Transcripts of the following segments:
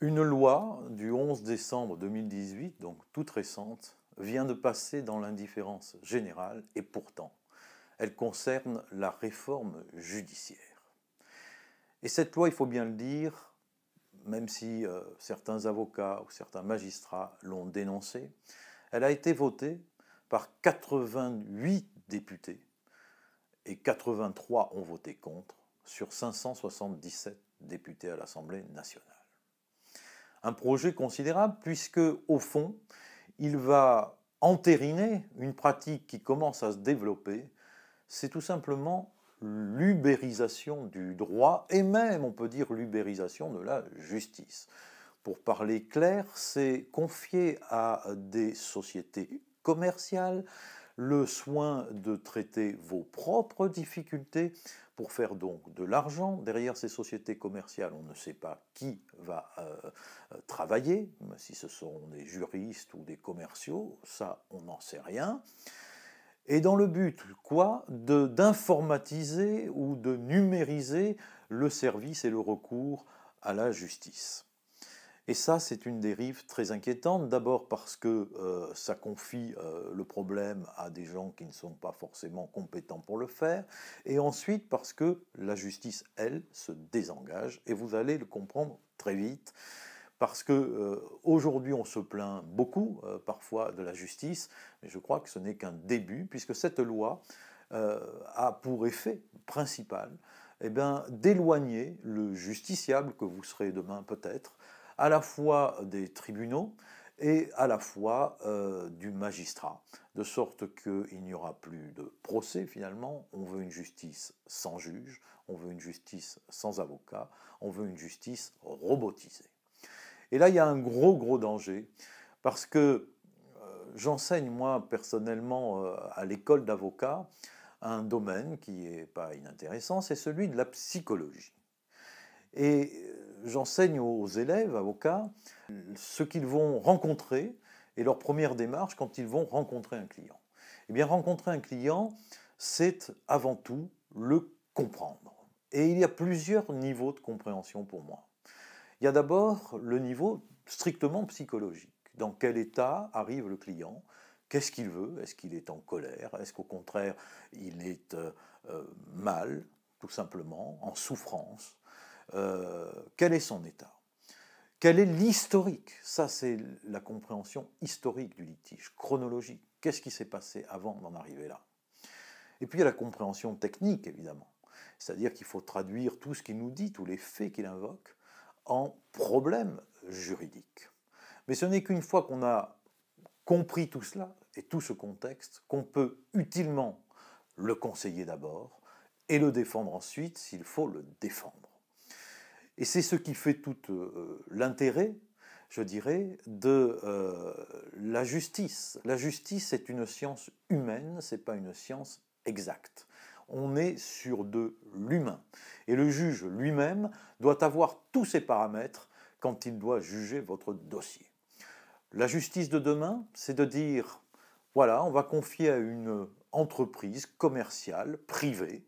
Une loi du 11 décembre 2018, donc toute récente, vient de passer dans l'indifférence générale et pourtant, elle concerne la réforme judiciaire. Et cette loi, il faut bien le dire, même si euh, certains avocats ou certains magistrats l'ont dénoncée, elle a été votée par 88 députés et 83 ont voté contre sur 577 députés à l'Assemblée nationale un projet considérable puisque, au fond, il va entériner une pratique qui commence à se développer, c'est tout simplement l'ubérisation du droit et même, on peut dire, l'ubérisation de la justice. Pour parler clair, c'est confier à des sociétés commerciales le soin de traiter vos propres difficultés pour faire donc de l'argent. Derrière ces sociétés commerciales, on ne sait pas qui va euh, euh, travailler, si ce sont des juristes ou des commerciaux, ça on n'en sait rien. Et dans le but, quoi D'informatiser ou de numériser le service et le recours à la justice. Et ça, c'est une dérive très inquiétante, d'abord parce que euh, ça confie euh, le problème à des gens qui ne sont pas forcément compétents pour le faire, et ensuite parce que la justice, elle, se désengage, et vous allez le comprendre très vite parce que euh, aujourd'hui on se plaint beaucoup parfois de la justice, mais je crois que ce n'est qu'un début puisque cette loi a pour effet principal eh d'éloigner le justiciable que vous serez demain peut-être à la fois des tribunaux et à la fois euh, du magistrat, de sorte qu'il n'y aura plus de procès finalement, on veut une justice sans juge, on veut une justice sans avocat, on veut une justice robotisée. Et là, il y a un gros, gros danger, parce que euh, j'enseigne, moi, personnellement, euh, à l'école d'avocats, un domaine qui n'est pas inintéressant, c'est celui de la psychologie. Et euh, j'enseigne aux élèves, avocats, ce qu'ils vont rencontrer et leur première démarche quand ils vont rencontrer un client. Eh bien, rencontrer un client, c'est avant tout le comprendre. Et il y a plusieurs niveaux de compréhension pour moi. Il y a d'abord le niveau strictement psychologique. Dans quel état arrive le client Qu'est-ce qu'il veut Est-ce qu'il est en colère Est-ce qu'au contraire, il est euh, euh, mal, tout simplement, en souffrance euh, quel est son état Quel est l'historique Ça, c'est la compréhension historique du litige, chronologique. Qu'est-ce qui s'est passé avant d'en arriver là Et puis, il y a la compréhension technique, évidemment. C'est-à-dire qu'il faut traduire tout ce qu'il nous dit, tous les faits qu'il invoque, en problèmes juridiques. Mais ce n'est qu'une fois qu'on a compris tout cela et tout ce contexte qu'on peut utilement le conseiller d'abord et le défendre ensuite s'il faut le défendre. Et c'est ce qui fait tout euh, l'intérêt, je dirais, de euh, la justice. La justice est une science humaine, c'est pas une science exacte. On est sur de l'humain. Et le juge lui-même doit avoir tous ses paramètres quand il doit juger votre dossier. La justice de demain, c'est de dire, voilà, on va confier à une entreprise commerciale, privée,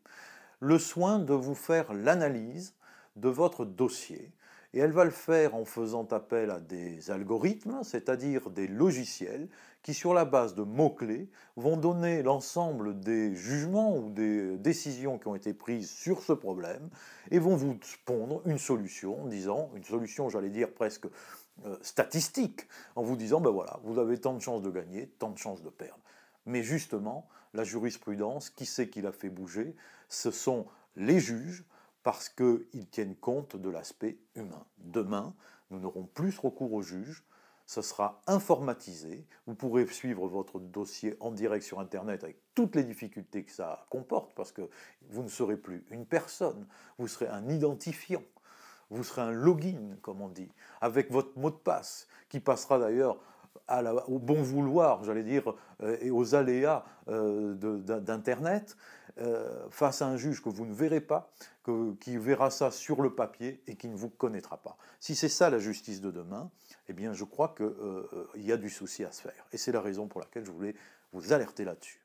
le soin de vous faire l'analyse de votre dossier. Et elle va le faire en faisant appel à des algorithmes, c'est-à-dire des logiciels qui, sur la base de mots-clés, vont donner l'ensemble des jugements ou des décisions qui ont été prises sur ce problème et vont vous pondre une solution disant, une solution, j'allais dire presque euh, statistique, en vous disant, ben voilà, vous avez tant de chances de gagner, tant de chances de perdre. Mais justement, la jurisprudence, qui c'est qui l'a fait bouger Ce sont les juges, parce qu'ils tiennent compte de l'aspect humain. Demain, nous n'aurons plus recours au juge, ce sera informatisé, vous pourrez suivre votre dossier en direct sur Internet avec toutes les difficultés que ça comporte, parce que vous ne serez plus une personne, vous serez un identifiant vous serez un login, comme on dit, avec votre mot de passe, qui passera d'ailleurs au bon vouloir, j'allais dire, euh, et aux aléas euh, d'Internet. Euh, face à un juge que vous ne verrez pas, qui verra ça sur le papier et qui ne vous connaîtra pas. Si c'est ça la justice de demain, eh bien je crois qu'il euh, euh, y a du souci à se faire. Et c'est la raison pour laquelle je voulais vous alerter là-dessus.